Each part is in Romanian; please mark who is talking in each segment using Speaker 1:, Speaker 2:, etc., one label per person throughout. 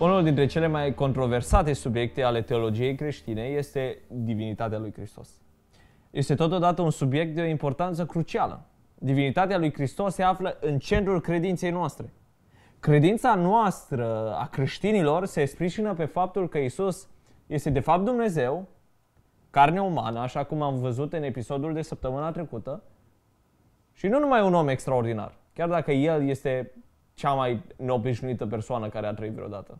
Speaker 1: Unul dintre cele mai controversate subiecte ale teologiei creștine este divinitatea lui Hristos. Este totodată un subiect de o importanță crucială. Divinitatea lui Hristos se află în centrul credinței noastre. Credința noastră a creștinilor se sprijină pe faptul că Isus este de fapt Dumnezeu, carne umană, așa cum am văzut în episodul de săptămâna trecută, și nu numai un om extraordinar, chiar dacă el este cea mai neobișnuită persoană care a trăit vreodată.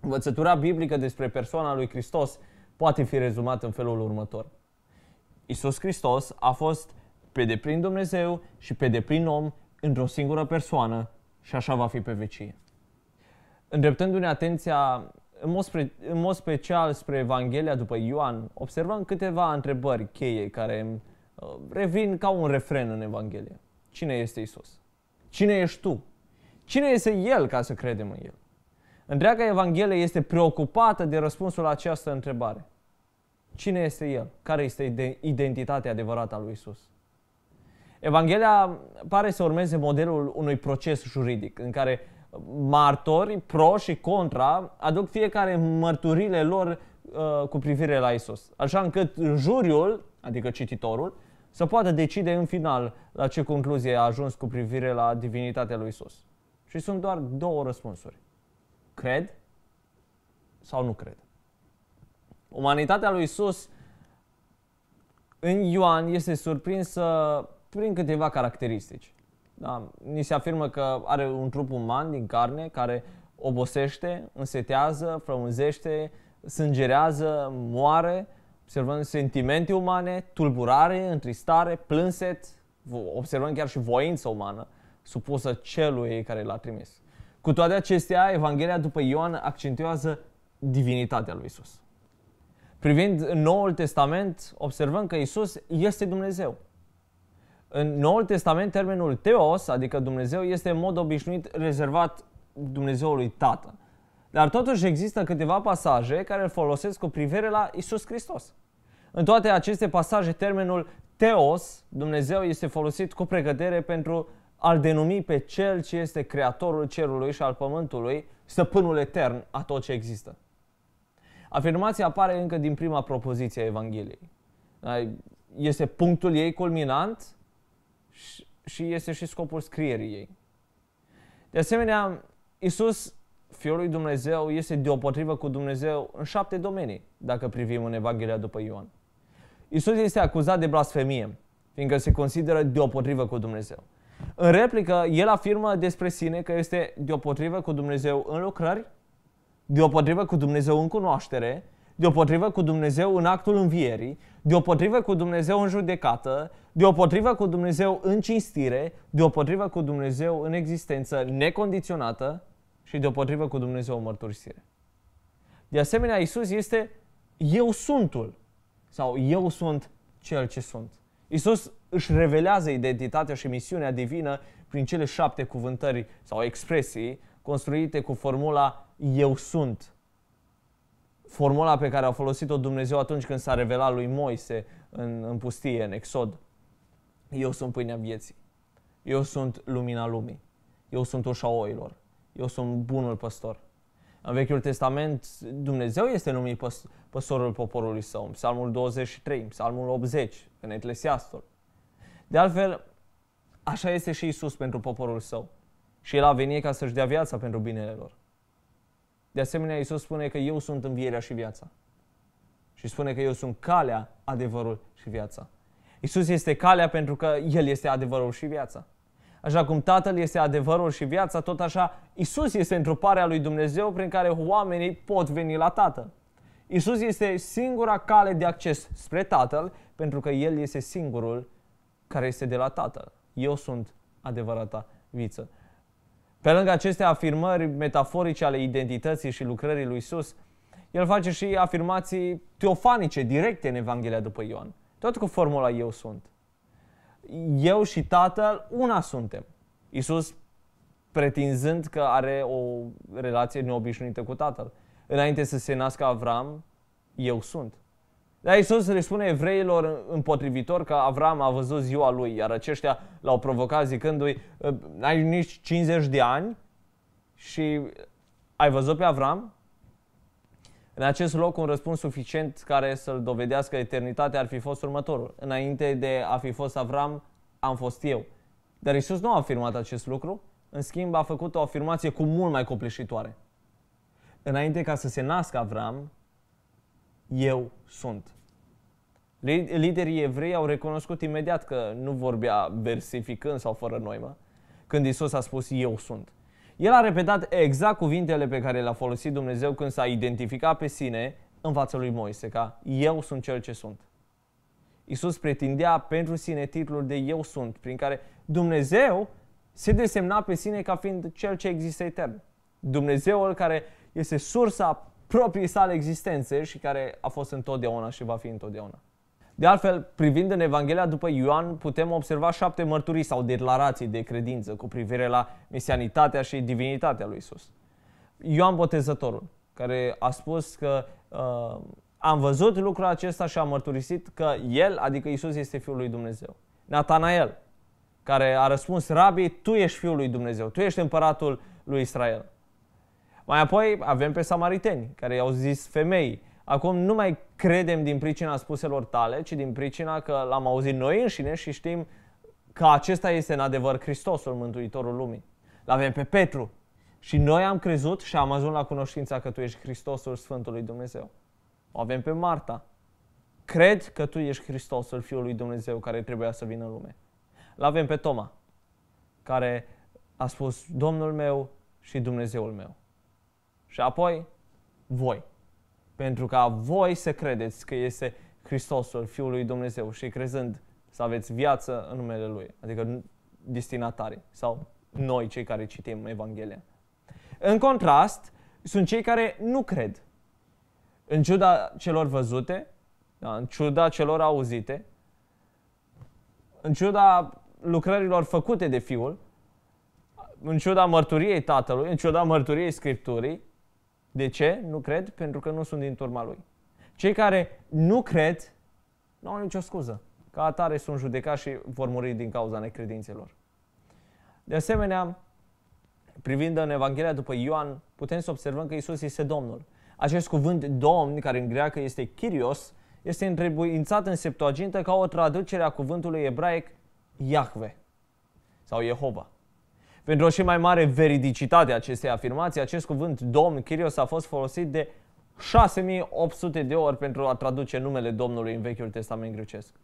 Speaker 1: Învățătura biblică despre persoana lui Hristos poate fi rezumată în felul următor. Isus Hristos a fost pe deplin Dumnezeu și pe deplin om într-o singură persoană și așa va fi pe vecie. Îndreptându-ne atenția în mod, spre, în mod special spre Evanghelia după Ioan, observăm câteva întrebări cheie care uh, revin ca un refren în Evanghelie. Cine este Isus? Cine ești tu? Cine este el ca să credem în el? Întreaga Evanghelie este preocupată de răspunsul la această întrebare. Cine este el? Care este identitatea adevărată a lui Isus? Evanghelia pare să urmeze modelul unui proces juridic în care martori, pro și contra, aduc fiecare mărturile lor uh, cu privire la Isus. Așa încât juriul, adică cititorul, să poată decide în final la ce concluzie a ajuns cu privire la divinitatea lui Isus. Și sunt doar două răspunsuri. Cred sau nu cred. Umanitatea lui Isus în Ioan este surprinsă prin câteva caracteristici. Da? Ni se afirmă că are un trup uman din carne care obosește, însetează, frămânzește, sângerează, moare, observăm sentimente umane, tulburare, întristare, plânset, observăm chiar și voință umană supusă celui care l-a trimis. Cu toate acestea, Evanghelia după Ioan accentuează divinitatea lui Isus. Privind Noul Testament, observăm că Isus este Dumnezeu. În Noul Testament, termenul Teos, adică Dumnezeu, este în mod obișnuit rezervat Dumnezeului Tată. Dar totuși există câteva pasaje care îl folosesc cu privire la Isus Hristos. În toate aceste pasaje, termenul Teos, Dumnezeu, este folosit cu pregătere pentru al denumi pe Cel ce este Creatorul Cerului și al Pământului, Stăpânul Etern a tot ce există. Afirmația apare încă din prima propoziție a Evangheliei. Este punctul ei culminant și este și scopul scrierii ei. De asemenea, Isus, Fiul lui Dumnezeu, este deopotrivă cu Dumnezeu în șapte domenii, dacă privim în Evanghelia după Ioan. Isus este acuzat de blasfemie, fiindcă se consideră deopotrivă cu Dumnezeu. În replică, el afirmă despre sine că este deopotrivă cu Dumnezeu în lucrări, deopotrivă cu Dumnezeu în cunoaștere, deopotrivă cu Dumnezeu în actul învierii, deopotrivă cu Dumnezeu în judecată, deopotrivă cu Dumnezeu în cinstire, deopotrivă cu Dumnezeu în existență necondiționată și deopotrivă cu Dumnezeu în mărturisire. De asemenea, Isus este eu suntul sau eu sunt cel ce sunt. Isus își revelează identitatea și misiunea divină prin cele șapte cuvântări sau expresii construite cu formula Eu sunt. Formula pe care a folosit-o Dumnezeu atunci când s-a revelat lui Moise în, în pustie, în Exod. Eu sunt pâinea vieții. Eu sunt lumina lumii. Eu sunt ușa oilor. Eu sunt bunul păstor. În Vechiul Testament, Dumnezeu este numit păs- păsorul poporului său, în Psalmul 23, în Psalmul 80, în Eclesiastul. De altfel, așa este și Isus pentru poporul său. Și El a venit ca să-și dea viața pentru binele lor. De asemenea, Isus spune că eu sunt învierea și viața. Și spune că eu sunt calea, adevărul și viața. Isus este calea pentru că El este adevărul și viața. Așa cum Tatăl este adevărul și viața, tot așa Isus este întruparea lui Dumnezeu prin care oamenii pot veni la Tatăl. Isus este singura cale de acces spre Tatăl, pentru că El este singurul care este de la Tatăl. Eu sunt adevărata viță. Pe lângă aceste afirmări metaforice ale identității și lucrării lui Isus, el face și afirmații teofanice, directe în Evanghelia după Ioan. Tot cu formula eu sunt eu și Tatăl una suntem. Iisus pretinzând că are o relație neobișnuită cu Tatăl. Înainte să se nască Avram, eu sunt. Dar Iisus le spune evreilor împotrivitor că Avram a văzut ziua lui, iar aceștia l-au provocat zicându-i, ă, ai nici 50 de ani și ai văzut pe Avram? În acest loc, un răspuns suficient care să-l dovedească eternitatea ar fi fost următorul. Înainte de a fi fost Avram, am fost eu. Dar Isus nu a afirmat acest lucru, în schimb a făcut o afirmație cu mult mai copleșitoare. Înainte ca să se nască Avram, eu sunt. Liderii evrei au recunoscut imediat că nu vorbea versificând sau fără noimă, când Isus a spus eu sunt. El a repetat exact cuvintele pe care le-a folosit Dumnezeu când s-a identificat pe sine în fața lui Moise, ca eu sunt cel ce sunt. Iisus pretindea pentru sine titlul de eu sunt, prin care Dumnezeu se desemna pe sine ca fiind cel ce există etern. Dumnezeul care este sursa propriei sale existențe și care a fost întotdeauna și va fi întotdeauna. De altfel, privind în Evanghelia după Ioan, putem observa șapte mărturii sau declarații de credință cu privire la mesianitatea și divinitatea lui Isus. Ioan Botezătorul, care a spus că uh, am văzut lucrul acesta și am mărturisit că El, adică Isus, este Fiul lui Dumnezeu. Natanael, care a răspuns, Rabbi, tu ești Fiul lui Dumnezeu, tu ești împăratul lui Israel. Mai apoi avem pe samariteni, care i-au zis femei, Acum nu mai credem din pricina spuselor tale, ci din pricina că l-am auzit noi înșine și știm că acesta este în adevăr Hristosul, Mântuitorul lumii. L-avem pe Petru. Și noi am crezut și am ajuns la cunoștința că tu ești Hristosul Sfântului Dumnezeu. O avem pe Marta. Cred că tu ești Hristosul Fiul lui Dumnezeu care trebuia să vină în lume. L-avem pe Toma, care a spus Domnul meu și Dumnezeul meu. Și apoi, voi pentru ca voi să credeți că este Hristosul, Fiul lui Dumnezeu și crezând să aveți viață în numele Lui, adică destinatari sau noi cei care citim Evanghelia. În contrast, sunt cei care nu cred. În ciuda celor văzute, da, în ciuda celor auzite, în ciuda lucrărilor făcute de Fiul, în ciuda mărturiei Tatălui, în ciuda mărturiei Scripturii, de ce? Nu cred, pentru că nu sunt din turma lui. Cei care nu cred, nu au nicio scuză. Ca atare sunt judecați și vor muri din cauza necredințelor. De asemenea, privind în Evanghelia după Ioan, putem să observăm că Isus este Domnul. Acest cuvânt Domn, care în greacă este Kyrios, este întrebuințat în Septuagintă ca o traducere a cuvântului ebraic Iahve sau Jehova. Pentru o și mai mare veridicitate a acestei afirmații, acest cuvânt domn Chirios a fost folosit de 6800 de ori pentru a traduce numele Domnului în Vechiul Testament grecesc.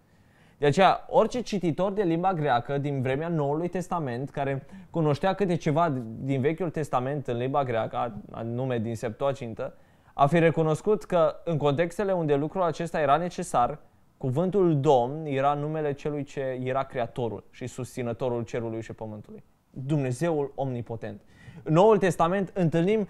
Speaker 1: De aceea, orice cititor de limba greacă din vremea Noului Testament, care cunoștea câte ceva din Vechiul Testament în limba greacă, anume din Septuagintă, a fi recunoscut că în contextele unde lucrul acesta era necesar, cuvântul Domn era numele celui ce era creatorul și susținătorul cerului și pământului. Dumnezeul omnipotent. În Noul Testament întâlnim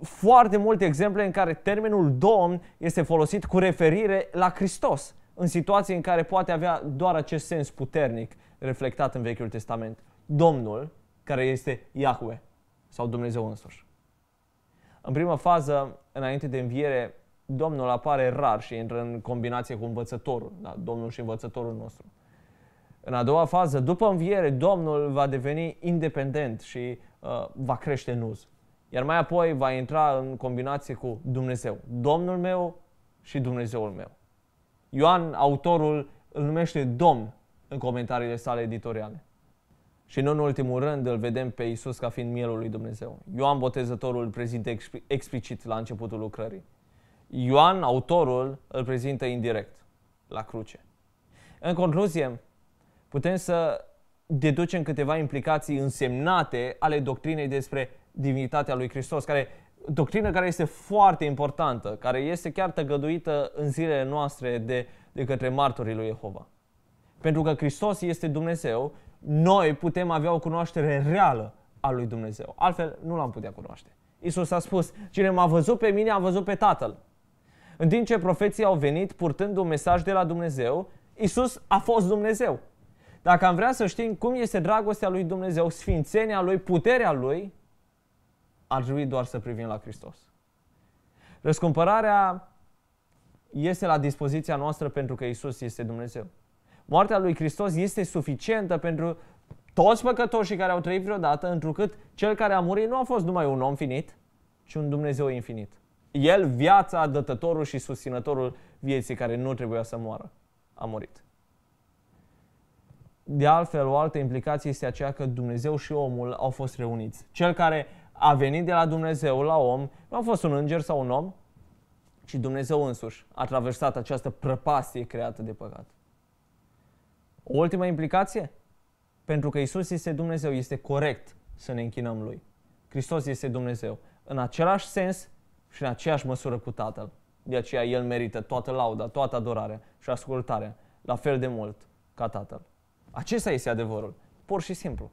Speaker 1: foarte multe exemple în care termenul Domn este folosit cu referire la Hristos, în situații în care poate avea doar acest sens puternic reflectat în Vechiul Testament. Domnul, care este Iahwe sau Dumnezeu însuși. În prima fază, înainte de înviere, Domnul apare rar și intră în combinație cu învățătorul, da? Domnul și învățătorul nostru. În a doua fază, după înviere, Domnul va deveni independent și uh, va crește în uz. Iar mai apoi va intra în combinație cu Dumnezeu. Domnul meu și Dumnezeul meu. Ioan, autorul, îl numește Domn în comentariile sale editoriale. Și nu în ultimul rând îl vedem pe Isus ca fiind mielul lui Dumnezeu. Ioan Botezătorul îl prezintă explicit la începutul lucrării. Ioan, autorul, îl prezintă indirect, la cruce. În concluzie, putem să deducem câteva implicații însemnate ale doctrinei despre divinitatea lui Hristos, care, doctrină care este foarte importantă, care este chiar tăgăduită în zilele noastre de, de către martorii lui Jehova. Pentru că Hristos este Dumnezeu, noi putem avea o cunoaștere reală a lui Dumnezeu. Altfel, nu l-am putea cunoaște. Isus a spus, cine m-a văzut pe mine, a văzut pe Tatăl. În timp ce profeții au venit purtând un mesaj de la Dumnezeu, Isus a fost Dumnezeu. Dacă am vrea să știm cum este dragostea lui Dumnezeu, sfințenia lui, puterea lui, ar trebui doar să privim la Hristos. Răscumpărarea este la dispoziția noastră pentru că Isus este Dumnezeu. Moartea lui Hristos este suficientă pentru toți păcătoșii care au trăit vreodată, întrucât cel care a murit nu a fost numai un om finit, ci un Dumnezeu infinit. El, viața, dătătorul și susținătorul vieții care nu trebuia să moară, a murit. De altfel, o altă implicație este aceea că Dumnezeu și omul au fost reuniți. Cel care a venit de la Dumnezeu la om, nu a fost un înger sau un om, ci Dumnezeu însuși a traversat această prăpastie creată de păcat. O ultimă implicație? Pentru că Isus este Dumnezeu, este corect să ne închinăm Lui. Hristos este Dumnezeu. În același sens și în aceeași măsură cu Tatăl. De aceea El merită toată lauda, toată adorarea și ascultarea, la fel de mult ca Tatăl. Acesta este adevărul, pur și simplu.